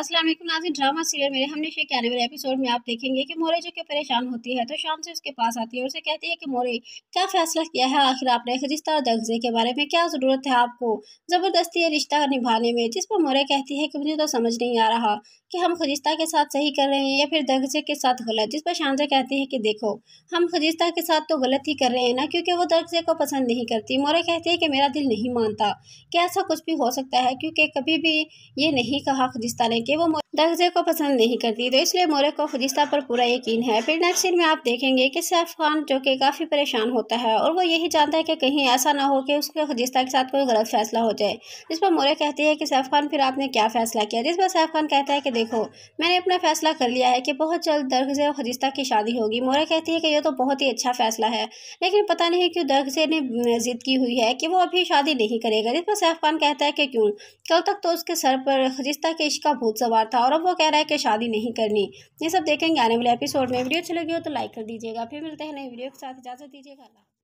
Aslam Nazi drama serial मेरे हमने शेख आने वाले एपिसोड में आप देखेंगे कि मोरे जो कि परेशान होती है तो शाम से उसके पास आती है और उसे कहती है कि मोरे क्या फैसला किया है आखिर आपने खजिस्ता और दगजे के बारे में क्या ज़रूरत है आपको ज़बरदस्ती रिश्ता निभाने में जिस पर मोरे कहती है कि मुझे तो समझ नहीं आ रहा कि हम खजिस्ता के साथ सही कर रहे हैं या फिर दगजे के साथ गलत जिस पर शानजा कहती है कि देखो हम खजिस्ता के साथ तो गलत ही कर रहे हैं ना क्योंकि वो दगजे को पसंद नहीं करती मोरे कहती है कि मेरा दिल नहीं मानता कि ऐसा कुछ भी हो सकता है क्योंकि कभी भी ये नहीं कहा खजिस्ता ने कि वो दगजे को पसंद नहीं करती तो इसलिए मोरे को फरिश्ता पर पूरा यकीन है फिर नेक्स्ट सीन में आप देखेंगे कि सैफ खान जो कि काफ़ी परेशान होता है और वो यही जानता है कि कहीं ऐसा ना हो कि उसके फरिश्ता के साथ कोई गलत फैसला हो जाए जिस पर मोरे कहती है कि सैफ खान फिर आपने क्या फ़ैसला किया जिस पर सैफ खान कहता है कि देखो मैंने अपना फ़ैसला कर लिया है कि बहुत जल्द दरगजे और फरिश्ता की शादी होगी मोरे कहती है कि यह तो बहुत ही अच्छा फ़ैसला है लेकिन पता नहीं क्यों दरगजे ने ज़िद की हुई है कि वो अभी शादी नहीं करेगा जिस पर सैफ खान कहता है कि क्यों कल तक तो उसके सर पर खजिस्ता के इश्क का भूत भूत सवार था और अब वो कह रहा है कि शादी नहीं करनी ये सब देखेंगे आने वाले एपिसोड में वीडियो अच्छी लगी हो तो लाइक कर दीजिएगा फिर मिलते हैं नई वीडियो के साथ इजाज़त दीजिएगा